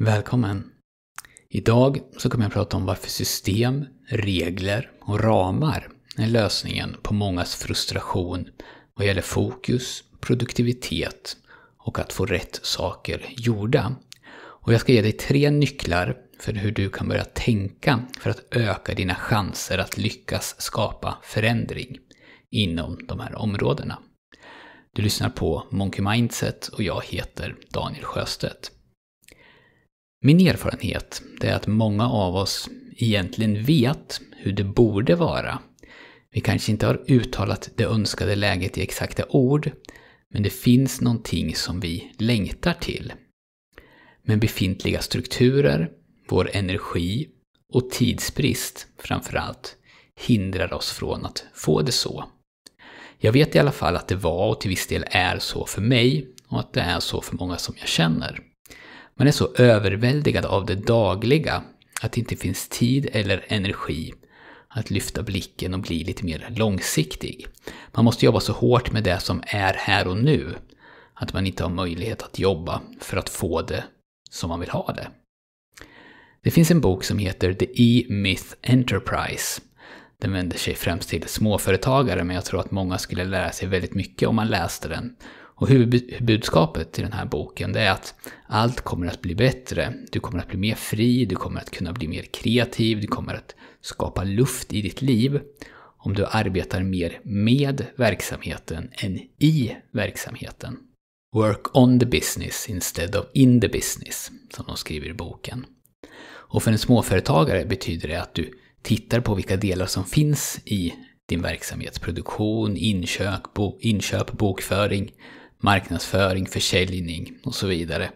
Välkommen! Idag så kommer jag att prata om varför system, regler och ramar är lösningen på mångas frustration vad gäller fokus, produktivitet och att få rätt saker gjorda. Och jag ska ge dig tre nycklar för hur du kan börja tänka för att öka dina chanser att lyckas skapa förändring inom de här områdena. Du lyssnar på Monkey Mindset och jag heter Daniel Sjöstedt. Min erfarenhet är att många av oss egentligen vet hur det borde vara. Vi kanske inte har uttalat det önskade läget i exakta ord, men det finns någonting som vi längtar till. Men befintliga strukturer, vår energi och tidsbrist framförallt hindrar oss från att få det så. Jag vet i alla fall att det var och till viss del är så för mig och att det är så för många som jag känner. Man är så överväldigad av det dagliga att det inte finns tid eller energi att lyfta blicken och bli lite mer långsiktig. Man måste jobba så hårt med det som är här och nu att man inte har möjlighet att jobba för att få det som man vill ha det. Det finns en bok som heter The E-Myth Enterprise. Den vänder sig främst till småföretagare men jag tror att många skulle lära sig väldigt mycket om man läste den. Och huvudbudskapet i den här boken det är att allt kommer att bli bättre. Du kommer att bli mer fri, du kommer att kunna bli mer kreativ, du kommer att skapa luft i ditt liv om du arbetar mer med verksamheten än i verksamheten. Work on the business instead of in the business, som de skriver i boken. Och för en småföretagare betyder det att du tittar på vilka delar som finns i din verksamhet. Produktion, inköp, bo inköp bokföring marknadsföring, försäljning och så vidare.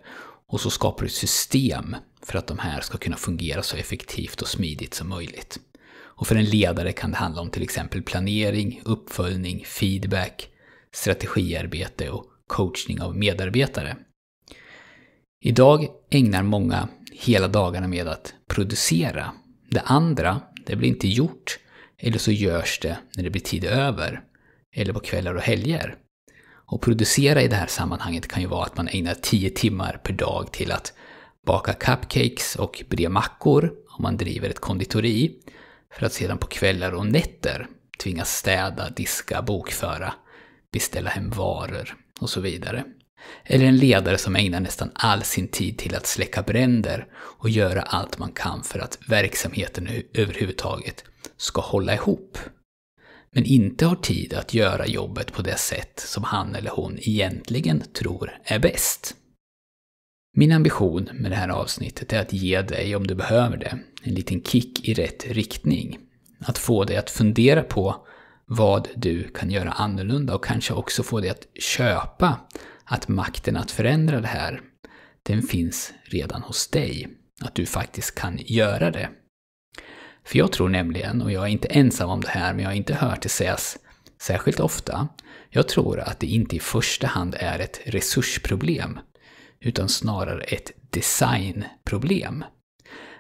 Och så skapar du ett system för att de här ska kunna fungera så effektivt och smidigt som möjligt. Och för en ledare kan det handla om till exempel planering, uppföljning, feedback, strategiarbete och coachning av medarbetare. Idag ägnar många hela dagarna med att producera. Det andra, det blir inte gjort, eller så görs det när det blir tid över, eller på kvällar och helger. Och producera i det här sammanhanget kan ju vara att man ägnar 10 timmar per dag till att baka cupcakes och bre mackor om man driver ett konditori, för att sedan på kvällar och nätter tvingas städa, diska, bokföra, beställa hem varor och så vidare. Eller en ledare som ägnar nästan all sin tid till att släcka bränder och göra allt man kan för att verksamheten överhuvudtaget ska hålla ihop men inte har tid att göra jobbet på det sätt som han eller hon egentligen tror är bäst. Min ambition med det här avsnittet är att ge dig, om du behöver det, en liten kick i rätt riktning. Att få dig att fundera på vad du kan göra annorlunda och kanske också få dig att köpa att makten att förändra det här, den finns redan hos dig. Att du faktiskt kan göra det för jag tror nämligen, och jag är inte ensam om det här, men jag har inte hört det sägas särskilt ofta, jag tror att det inte i första hand är ett resursproblem, utan snarare ett designproblem.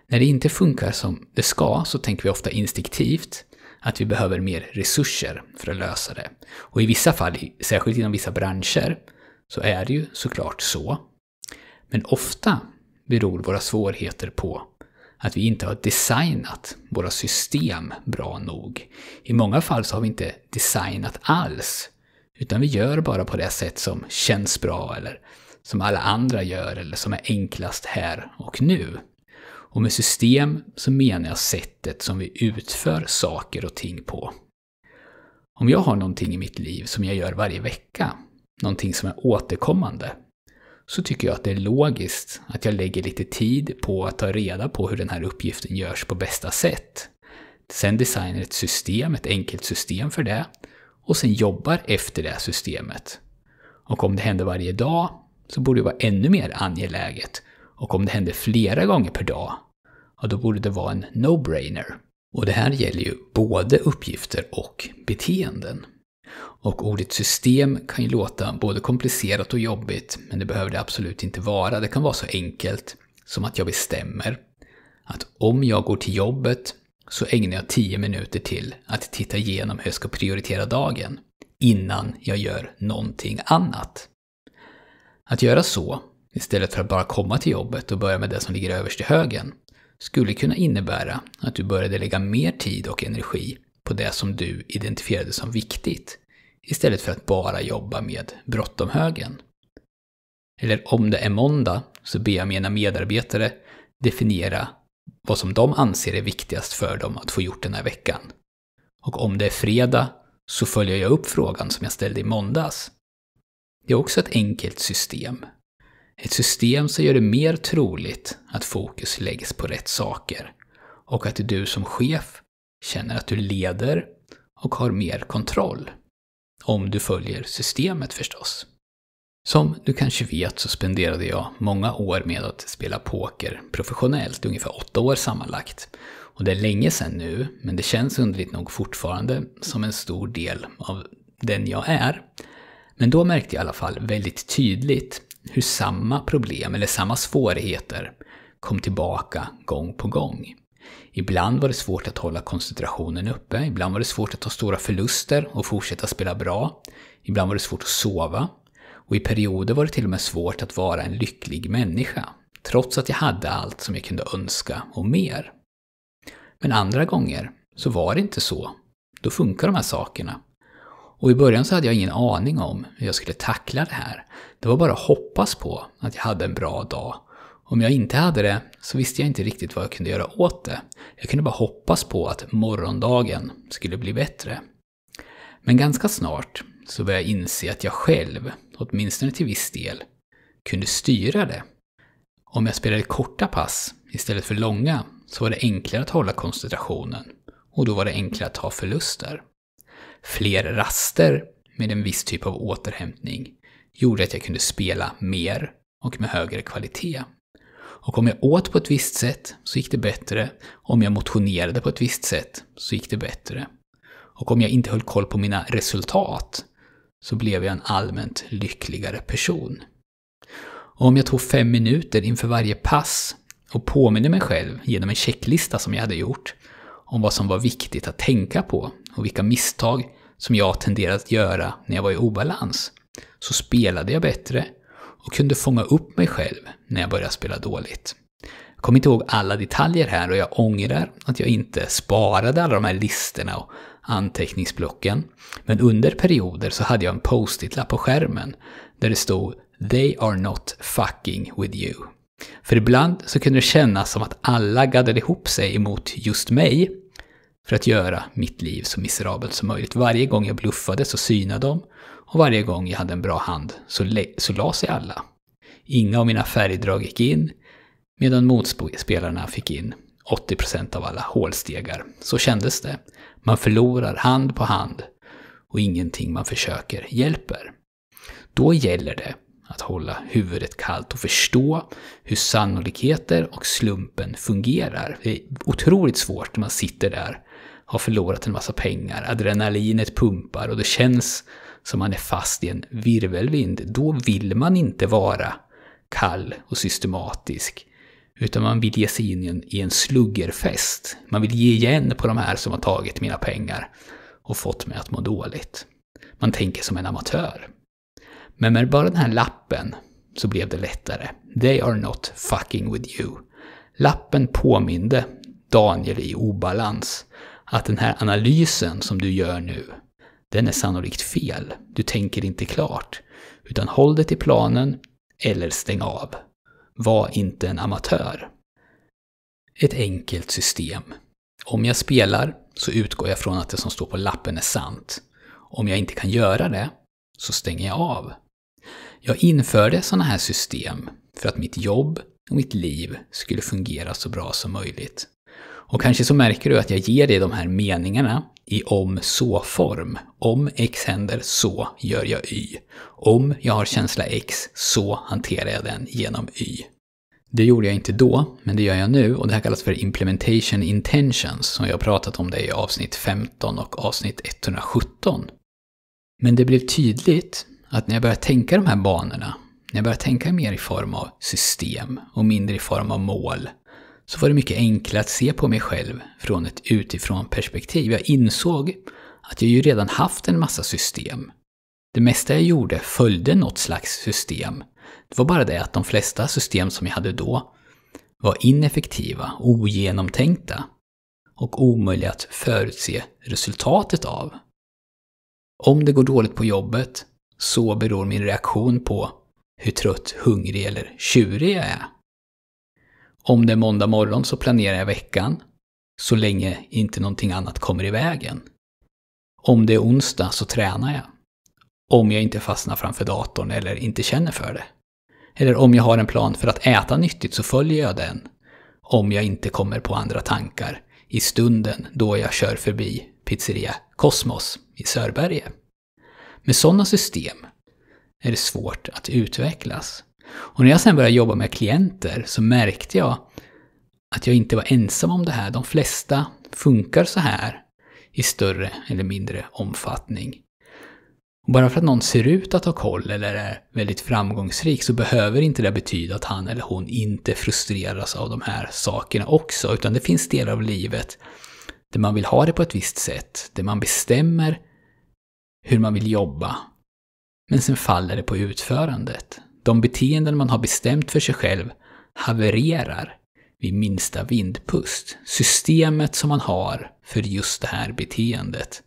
När det inte funkar som det ska så tänker vi ofta instinktivt att vi behöver mer resurser för att lösa det. Och i vissa fall, särskilt inom vissa branscher, så är det ju såklart så. Men ofta beror våra svårigheter på att vi inte har designat våra system bra nog. I många fall så har vi inte designat alls, utan vi gör bara på det sätt som känns bra eller som alla andra gör eller som är enklast här och nu. Och med system så menar jag sättet som vi utför saker och ting på. Om jag har någonting i mitt liv som jag gör varje vecka, någonting som är återkommande, så tycker jag att det är logiskt att jag lägger lite tid på att ta reda på hur den här uppgiften görs på bästa sätt. Sen designar ett system, ett enkelt system för det och sen jobbar efter det systemet. Och om det händer varje dag så borde det vara ännu mer angeläget. Och om det händer flera gånger per dag, ja, då borde det vara en no-brainer. Och det här gäller ju både uppgifter och beteenden. Och ordet system kan ju låta både komplicerat och jobbigt, men det behöver det absolut inte vara. Det kan vara så enkelt som att jag bestämmer att om jag går till jobbet så ägnar jag 10 minuter till att titta igenom hur jag ska prioritera dagen innan jag gör någonting annat. Att göra så, istället för att bara komma till jobbet och börja med det som ligger överst i högen, skulle kunna innebära att du började lägga mer tid och energi på det som du identifierade som viktigt istället för att bara jobba med bråttomhögen. Eller om det är måndag så ber jag mina medarbetare definiera vad som de anser är viktigast för dem att få gjort den här veckan. Och om det är fredag så följer jag upp frågan som jag ställde i måndags. Det är också ett enkelt system. Ett system som gör det mer troligt att fokus läggs på rätt saker och att du som chef känner att du leder och har mer kontroll. Om du följer systemet förstås. Som du kanske vet så spenderade jag många år med att spela poker professionellt, ungefär åtta år sammanlagt. Och det är länge sedan nu, men det känns underligt nog fortfarande som en stor del av den jag är. Men då märkte jag i alla fall väldigt tydligt hur samma problem, eller samma svårigheter, kom tillbaka gång på gång. Ibland var det svårt att hålla koncentrationen uppe, ibland var det svårt att ta stora förluster och fortsätta spela bra, ibland var det svårt att sova och i perioder var det till och med svårt att vara en lycklig människa, trots att jag hade allt som jag kunde önska och mer. Men andra gånger så var det inte så. Då funkar de här sakerna. Och i början så hade jag ingen aning om hur jag skulle tackla det här. Det var bara att hoppas på att jag hade en bra dag om jag inte hade det så visste jag inte riktigt vad jag kunde göra åt det. Jag kunde bara hoppas på att morgondagen skulle bli bättre. Men ganska snart så började jag inse att jag själv, åtminstone till viss del, kunde styra det. Om jag spelade korta pass istället för långa så var det enklare att hålla koncentrationen och då var det enklare att ta förluster. Fler raster med en viss typ av återhämtning gjorde att jag kunde spela mer och med högre kvalitet. Och om jag åt på ett visst sätt så gick det bättre. Om jag motionerade på ett visst sätt så gick det bättre. Och om jag inte höll koll på mina resultat så blev jag en allmänt lyckligare person. Och om jag tog fem minuter inför varje pass och påminner mig själv genom en checklista som jag hade gjort om vad som var viktigt att tänka på och vilka misstag som jag tenderade att göra när jag var i obalans, så spelade jag bättre och kunde fånga upp mig själv när jag började spela dåligt. Jag kommer inte ihåg alla detaljer här och jag ångrar att jag inte sparade alla de här listorna och anteckningsblocken. Men under perioder så hade jag en post-it-lapp på skärmen där det stod “They are not fucking with you”. För ibland så kunde det kännas som att alla gaddade ihop sig emot just mig för att göra mitt liv så miserabelt som möjligt. Varje gång jag bluffade så synade de och varje gång jag hade en bra hand så, så la sig alla. Inga av mina färgdrag gick in, medan motspelarna fick in 80% av alla hålstegar. Så kändes det. Man förlorar hand på hand och ingenting man försöker hjälper. Då gäller det att hålla huvudet kallt och förstå hur sannolikheter och slumpen fungerar. Det är otroligt svårt när man sitter där, har förlorat en massa pengar, adrenalinet pumpar och det känns så man är fast i en virvelvind, då vill man inte vara kall och systematisk. Utan man vill ge sig in i en, i en sluggerfest. Man vill ge igen på de här som har tagit mina pengar och fått mig att må dåligt. Man tänker som en amatör. Men med bara den här lappen så blev det lättare. They are not fucking with you. Lappen påminde Daniel i obalans att den här analysen som du gör nu, den är sannolikt fel. Du tänker inte klart. Utan håll dig till planen eller stäng av. Var inte en amatör. Ett enkelt system. Om jag spelar så utgår jag från att det som står på lappen är sant. Om jag inte kan göra det så stänger jag av. Jag införde sådana här system för att mitt jobb och mitt liv skulle fungera så bra som möjligt. Och kanske så märker du att jag ger dig de här meningarna i om så-form. Om X händer så gör jag Y. Om jag har känsla X så hanterar jag den genom Y. Det gjorde jag inte då, men det gör jag nu och det här kallas för implementation intentions som jag har pratat om det i avsnitt 15 och avsnitt 117. Men det blev tydligt att när jag började tänka de här banorna, när jag började tänka mer i form av system och mindre i form av mål, så var det mycket enklare att se på mig själv från ett utifrån perspektiv. Jag insåg att jag ju redan haft en massa system. Det mesta jag gjorde följde något slags system. Det var bara det att de flesta system som jag hade då var ineffektiva, ogenomtänkta och omöjliga att förutse resultatet av. Om det går dåligt på jobbet så beror min reaktion på hur trött, hungrig eller tjurig jag är. Om det är måndag morgon så planerar jag veckan, så länge inte någonting annat kommer i vägen. Om det är onsdag så tränar jag. Om jag inte fastnar framför datorn eller inte känner för det. Eller om jag har en plan för att äta nyttigt så följer jag den. Om jag inte kommer på andra tankar i stunden då jag kör förbi pizzeria Kosmos i Sörberge. Med sådana system är det svårt att utvecklas. Och när jag sen började jobba med klienter så märkte jag att jag inte var ensam om det här. De flesta funkar så här i större eller mindre omfattning. Och bara för att någon ser ut att ha koll eller är väldigt framgångsrik så behöver inte det betyda att han eller hon inte frustreras av de här sakerna också, utan det finns delar av livet där man vill ha det på ett visst sätt, där man bestämmer hur man vill jobba, men sen faller det på utförandet. De beteenden man har bestämt för sig själv havererar vid minsta vindpust. Systemet som man har för just det här beteendet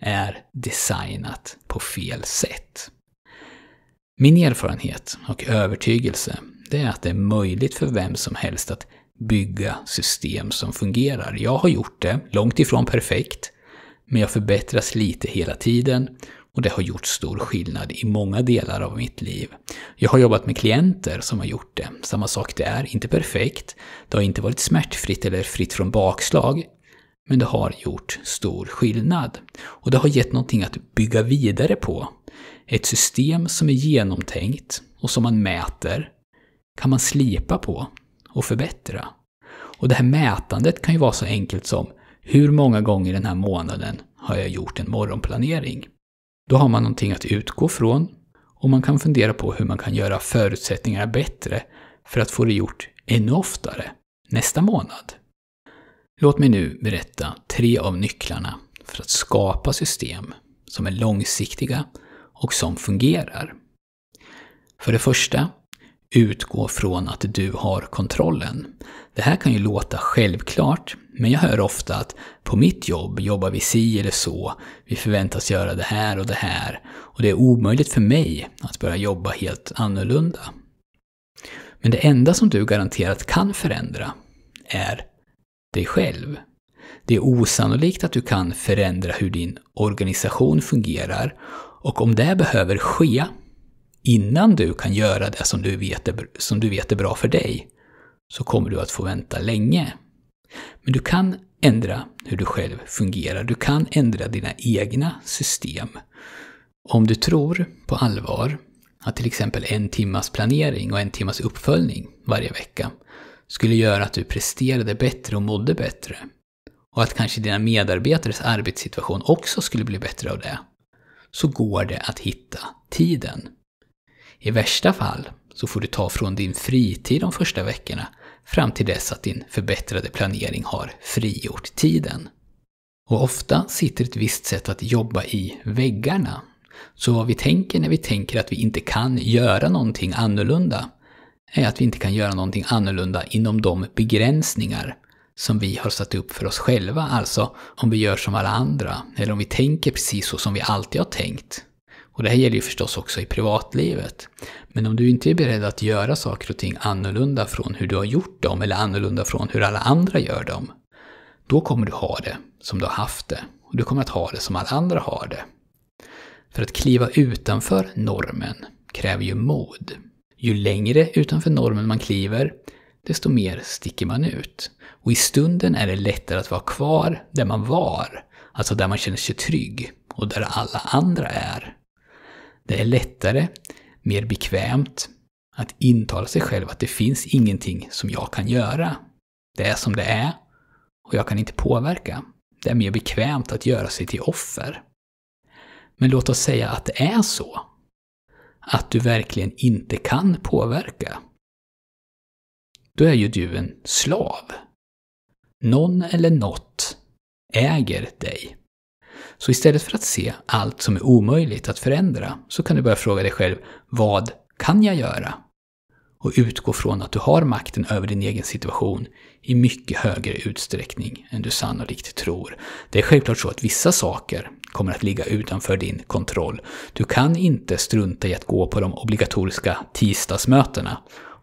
är designat på fel sätt. Min erfarenhet och övertygelse det är att det är möjligt för vem som helst att bygga system som fungerar. Jag har gjort det, långt ifrån perfekt, men jag förbättras lite hela tiden och det har gjort stor skillnad i många delar av mitt liv. Jag har jobbat med klienter som har gjort det. Samma sak där, inte perfekt. Det har inte varit smärtfritt eller fritt från bakslag. Men det har gjort stor skillnad. Och det har gett någonting att bygga vidare på. Ett system som är genomtänkt och som man mäter kan man slipa på och förbättra. Och det här mätandet kan ju vara så enkelt som hur många gånger den här månaden har jag gjort en morgonplanering? Då har man någonting att utgå från och man kan fundera på hur man kan göra förutsättningarna bättre för att få det gjort ännu oftare nästa månad. Låt mig nu berätta tre av nycklarna för att skapa system som är långsiktiga och som fungerar. För det första utgå från att du har kontrollen. Det här kan ju låta självklart, men jag hör ofta att på mitt jobb jobbar vi si eller så, vi förväntas göra det här och det här, och det är omöjligt för mig att börja jobba helt annorlunda. Men det enda som du garanterat kan förändra är dig själv. Det är osannolikt att du kan förändra hur din organisation fungerar och om det behöver ske innan du kan göra det som du, vet är, som du vet är bra för dig, så kommer du att få vänta länge. Men du kan ändra hur du själv fungerar. Du kan ändra dina egna system. Om du tror på allvar att till exempel en timmas planering och en timmas uppföljning varje vecka skulle göra att du presterade bättre och mådde bättre. Och att kanske dina medarbetares arbetssituation också skulle bli bättre av det. Så går det att hitta tiden. I värsta fall så får du ta från din fritid de första veckorna fram till dess att din förbättrade planering har frigjort tiden. Och ofta sitter ett visst sätt att jobba i väggarna. Så vad vi tänker när vi tänker att vi inte kan göra någonting annorlunda är att vi inte kan göra någonting annorlunda inom de begränsningar som vi har satt upp för oss själva. Alltså om vi gör som alla andra, eller om vi tänker precis så som vi alltid har tänkt, och det här gäller ju förstås också i privatlivet. Men om du inte är beredd att göra saker och ting annorlunda från hur du har gjort dem eller annorlunda från hur alla andra gör dem, då kommer du ha det som du har haft det. Och du kommer att ha det som alla andra har det. För att kliva utanför normen kräver ju mod. Ju längre utanför normen man kliver, desto mer sticker man ut. Och i stunden är det lättare att vara kvar där man var, alltså där man känner sig trygg och där alla andra är. Det är lättare, mer bekvämt, att intala sig själv att det finns ingenting som jag kan göra. Det är som det är och jag kan inte påverka. Det är mer bekvämt att göra sig till offer. Men låt oss säga att det är så. Att du verkligen inte kan påverka. Då är ju du en slav. Någon eller något äger dig. Så istället för att se allt som är omöjligt att förändra så kan du börja fråga dig själv Vad kan jag göra? Och utgå från att du har makten över din egen situation i mycket högre utsträckning än du sannolikt tror. Det är självklart så att vissa saker kommer att ligga utanför din kontroll. Du kan inte strunta i att gå på de obligatoriska tisdagsmötena,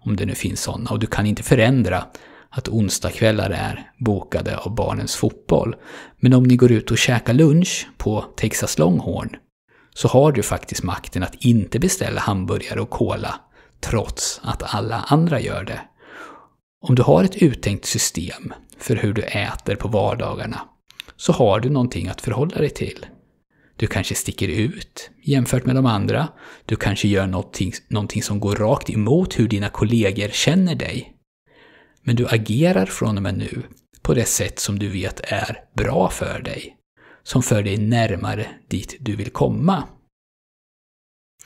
om det nu finns sådana, och du kan inte förändra att onsdagskvällar är bokade av barnens fotboll. Men om ni går ut och käkar lunch på Texas Longhorn så har du faktiskt makten att inte beställa hamburgare och cola trots att alla andra gör det. Om du har ett uttänkt system för hur du äter på vardagarna så har du någonting att förhålla dig till. Du kanske sticker ut jämfört med de andra. Du kanske gör någonting, någonting som går rakt emot hur dina kollegor känner dig men du agerar från och med nu på det sätt som du vet är bra för dig, som för dig närmare dit du vill komma.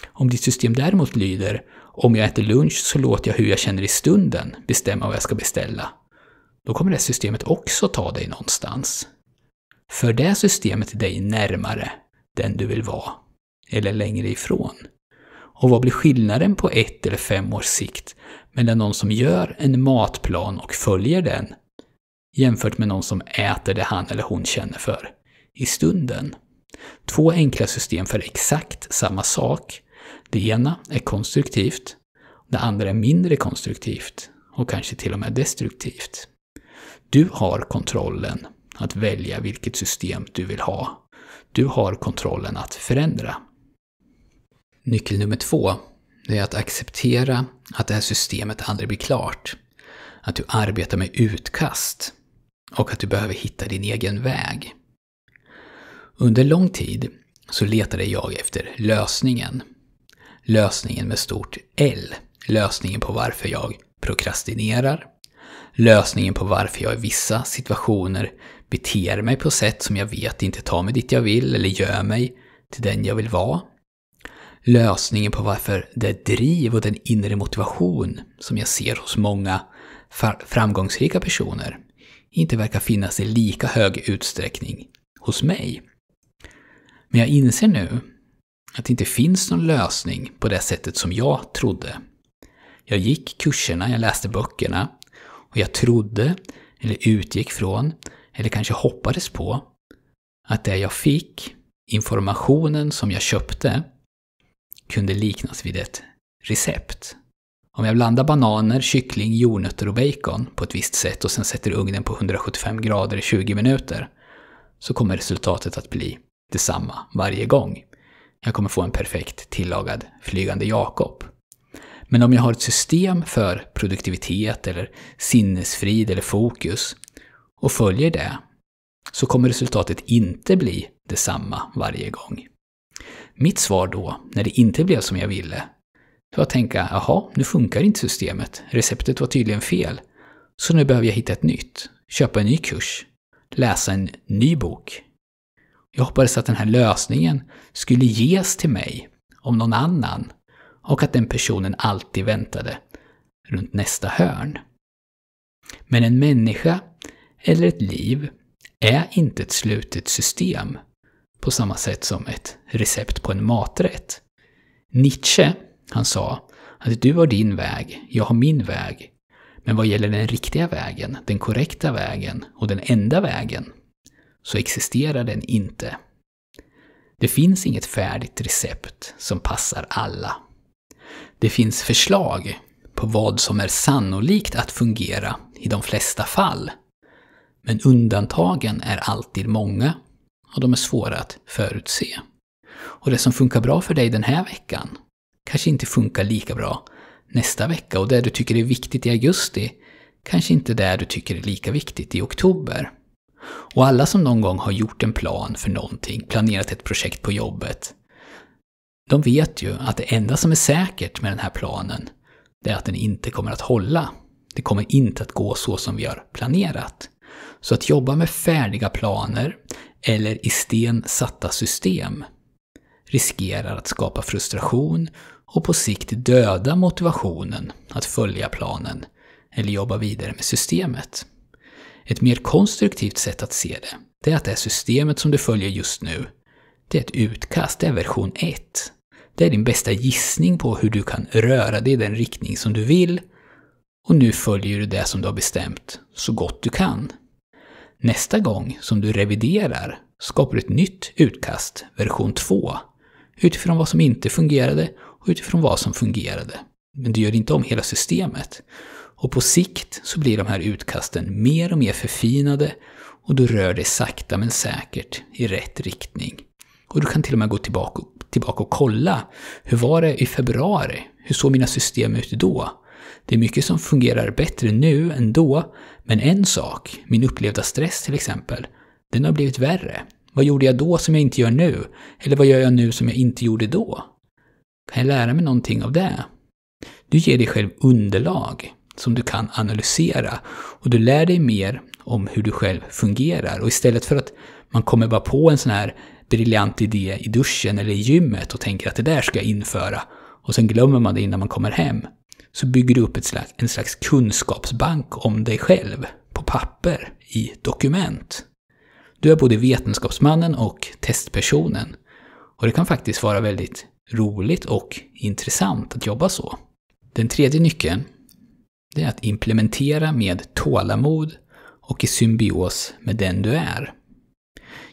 Om ditt system däremot lyder om jag äter lunch så låter jag hur jag känner i stunden bestämma vad jag ska beställa, då kommer det systemet också ta dig någonstans. För det systemet dig närmare den du vill vara, eller längre ifrån. Och vad blir skillnaden på ett eller fem års sikt mellan någon som gör en matplan och följer den jämfört med någon som äter det han eller hon känner för i stunden. Två enkla system för exakt samma sak. Det ena är konstruktivt, det andra är mindre konstruktivt och kanske till och med destruktivt. Du har kontrollen att välja vilket system du vill ha. Du har kontrollen att förändra. Nyckel nummer två det är att acceptera att det här systemet aldrig blir klart. Att du arbetar med utkast och att du behöver hitta din egen väg. Under lång tid så letade jag efter lösningen. Lösningen med stort L. Lösningen på varför jag prokrastinerar. Lösningen på varför jag i vissa situationer beter mig på sätt som jag vet inte tar mig dit jag vill eller gör mig till den jag vill vara lösningen på varför det driv och den inre motivation som jag ser hos många framgångsrika personer inte verkar finnas i lika hög utsträckning hos mig. Men jag inser nu att det inte finns någon lösning på det sättet som jag trodde. Jag gick kurserna, jag läste böckerna och jag trodde, eller utgick från, eller kanske hoppades på att det jag fick, informationen som jag köpte, kunde liknas vid ett recept. Om jag blandar bananer, kyckling, jordnötter och bacon på ett visst sätt och sen sätter ugnen på 175 grader i 20 minuter så kommer resultatet att bli detsamma varje gång. Jag kommer få en perfekt tillagad flygande Jakob. Men om jag har ett system för produktivitet eller sinnesfrid eller fokus och följer det så kommer resultatet inte bli detsamma varje gång. Mitt svar då, när det inte blev som jag ville, var att tänka, jaha, nu funkar inte systemet. Receptet var tydligen fel. Så nu behöver jag hitta ett nytt. Köpa en ny kurs. Läsa en ny bok. Jag hoppades att den här lösningen skulle ges till mig om någon annan och att den personen alltid väntade runt nästa hörn. Men en människa eller ett liv är inte ett slutet system på samma sätt som ett recept på en maträtt. Nietzsche, han sa att du har din väg, jag har min väg. Men vad gäller den riktiga vägen, den korrekta vägen och den enda vägen, så existerar den inte. Det finns inget färdigt recept som passar alla. Det finns förslag på vad som är sannolikt att fungera i de flesta fall. Men undantagen är alltid många och de är svåra att förutse. Och det som funkar bra för dig den här veckan kanske inte funkar lika bra nästa vecka och det du tycker är viktigt i augusti kanske inte är det du tycker är lika viktigt i oktober. Och alla som någon gång har gjort en plan för någonting, planerat ett projekt på jobbet, de vet ju att det enda som är säkert med den här planen, det är att den inte kommer att hålla. Det kommer inte att gå så som vi har planerat. Så att jobba med färdiga planer eller i sten satta system riskerar att skapa frustration och på sikt döda motivationen att följa planen eller jobba vidare med systemet. Ett mer konstruktivt sätt att se det, det är att det systemet som du följer just nu, det är ett utkast, det är version 1. Det är din bästa gissning på hur du kan röra dig i den riktning som du vill och nu följer du det som du har bestämt så gott du kan. Nästa gång som du reviderar skapar du ett nytt utkast, version 2, utifrån vad som inte fungerade och utifrån vad som fungerade. Men du gör inte om hela systemet. Och på sikt så blir de här utkasten mer och mer förfinade och du rör dig sakta men säkert i rätt riktning. Och du kan till och med gå tillbaka, tillbaka och kolla. Hur var det i februari? Hur såg mina system ut då? Det är mycket som fungerar bättre nu än då, men en sak, min upplevda stress till exempel, den har blivit värre. Vad gjorde jag då som jag inte gör nu? Eller vad gör jag nu som jag inte gjorde då? Kan jag lära mig någonting av det? Du ger dig själv underlag som du kan analysera och du lär dig mer om hur du själv fungerar. Och istället för att man kommer bara på en sån här briljant idé i duschen eller i gymmet och tänker att det där ska jag införa och sen glömmer man det innan man kommer hem, så bygger du upp ett slags, en slags kunskapsbank om dig själv på papper, i dokument. Du är både vetenskapsmannen och testpersonen. Och det kan faktiskt vara väldigt roligt och intressant att jobba så. Den tredje nyckeln, det är att implementera med tålamod och i symbios med den du är.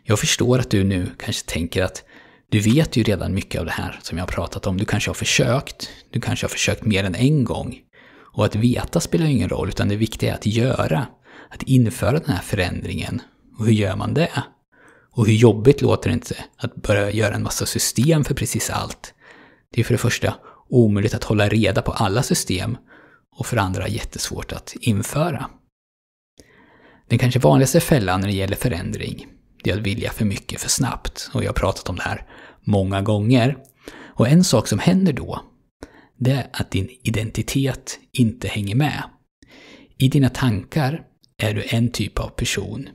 Jag förstår att du nu kanske tänker att du vet ju redan mycket av det här som jag har pratat om. Du kanske har försökt. Du kanske har försökt mer än en gång. Och att veta spelar ju ingen roll, utan det viktiga är att göra. Att införa den här förändringen. Och hur gör man det? Och hur jobbigt låter det inte att börja göra en massa system för precis allt? Det är för det första omöjligt att hålla reda på alla system och för det andra jättesvårt att införa. Den kanske vanligaste fällan när det gäller förändring det är att vilja för mycket för snabbt. Och jag har pratat om det här många gånger. Och en sak som händer då, det är att din identitet inte hänger med. I dina tankar är du en typ av person.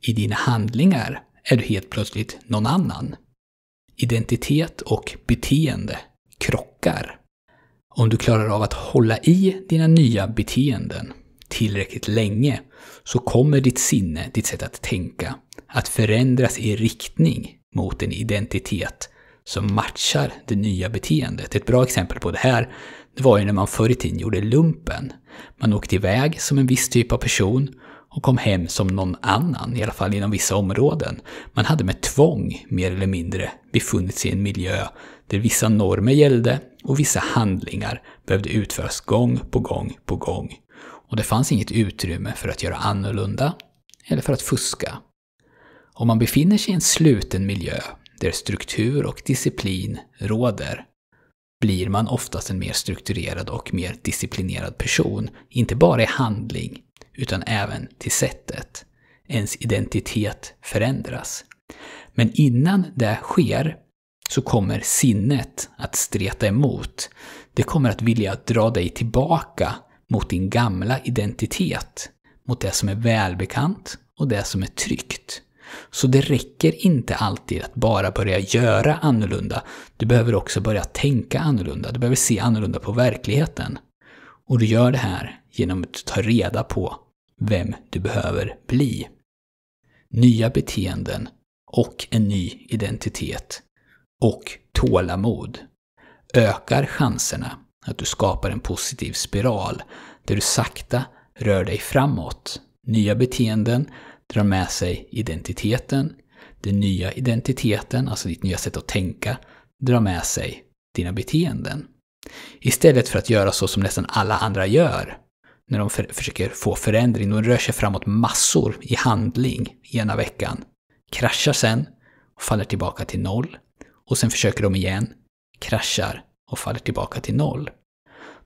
I dina handlingar är du helt plötsligt någon annan. Identitet och beteende krockar. Om du klarar av att hålla i dina nya beteenden tillräckligt länge så kommer ditt sinne, ditt sätt att tänka, att förändras i riktning mot en identitet som matchar det nya beteendet. Ett bra exempel på det här det var ju när man förr i tiden gjorde lumpen. Man åkte iväg som en viss typ av person och kom hem som någon annan, i alla fall inom vissa områden. Man hade med tvång, mer eller mindre, befunnit sig i en miljö där vissa normer gällde och vissa handlingar behövde utföras gång på gång på gång och det fanns inget utrymme för att göra annorlunda eller för att fuska. Om man befinner sig i en sluten miljö där struktur och disciplin råder blir man oftast en mer strukturerad och mer disciplinerad person, inte bara i handling utan även till sättet. Ens identitet förändras. Men innan det sker så kommer sinnet att streta emot. Det kommer att vilja dra dig tillbaka mot din gamla identitet, mot det som är välbekant och det som är tryggt. Så det räcker inte alltid att bara börja göra annorlunda. Du behöver också börja tänka annorlunda. Du behöver se annorlunda på verkligheten. Och du gör det här genom att ta reda på vem du behöver bli. Nya beteenden och en ny identitet. Och tålamod ökar chanserna att du skapar en positiv spiral där du sakta rör dig framåt. Nya beteenden drar med sig identiteten. Den nya identiteten, alltså ditt nya sätt att tänka, drar med sig dina beteenden. Istället för att göra så som nästan alla andra gör, när de för försöker få förändring. De rör sig framåt massor i handling ena veckan, kraschar sen, faller tillbaka till noll och sen försöker de igen, kraschar, och faller tillbaka till noll.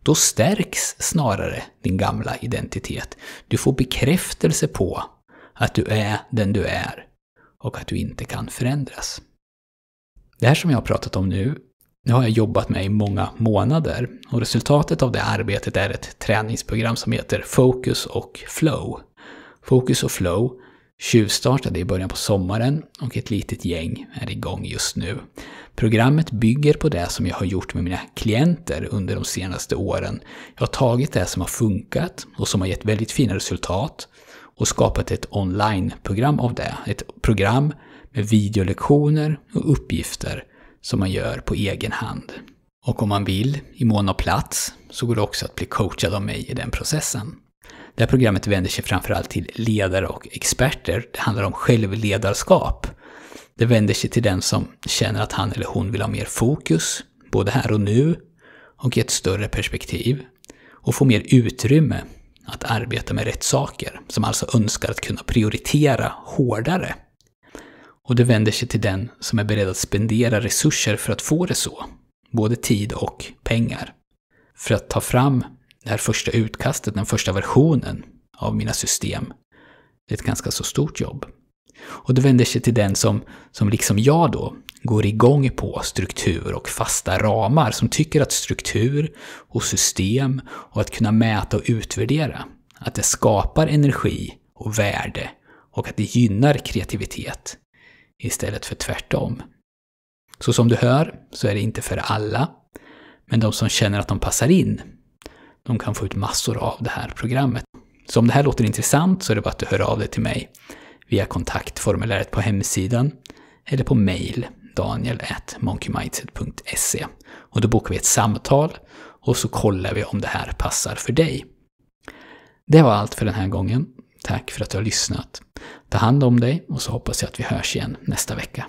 Då stärks snarare din gamla identitet. Du får bekräftelse på att du är den du är och att du inte kan förändras. Det här som jag har pratat om nu, det har jag jobbat med i många månader och resultatet av det arbetet är ett träningsprogram som heter Focus och Flow. Focus och Flow tjuvstartade i början på sommaren och ett litet gäng är igång just nu. Programmet bygger på det som jag har gjort med mina klienter under de senaste åren. Jag har tagit det som har funkat och som har gett väldigt fina resultat och skapat ett online-program av det. Ett program med videolektioner och uppgifter som man gör på egen hand. Och om man vill, i mån av plats, så går det också att bli coachad av mig i den processen. Det här programmet vänder sig framförallt till ledare och experter. Det handlar om självledarskap det vänder sig till den som känner att han eller hon vill ha mer fokus, både här och nu, och i ett större perspektiv. Och få mer utrymme att arbeta med rätt saker, som alltså önskar att kunna prioritera hårdare. Och det vänder sig till den som är beredd att spendera resurser för att få det så, både tid och pengar. För att ta fram det här första utkastet, den första versionen av mina system. Det är ett ganska så stort jobb. Och det vänder sig till den som, som liksom jag då, går igång på struktur och fasta ramar, som tycker att struktur och system och att kunna mäta och utvärdera, att det skapar energi och värde och att det gynnar kreativitet istället för tvärtom. Så som du hör så är det inte för alla, men de som känner att de passar in, de kan få ut massor av det här programmet. Så om det här låter intressant så är det bara att du hör av dig till mig via kontaktformuläret på hemsidan eller på mail daniel.monkeymindset.se. Och då bokar vi ett samtal och så kollar vi om det här passar för dig. Det var allt för den här gången. Tack för att du har lyssnat. Ta hand om dig och så hoppas jag att vi hörs igen nästa vecka.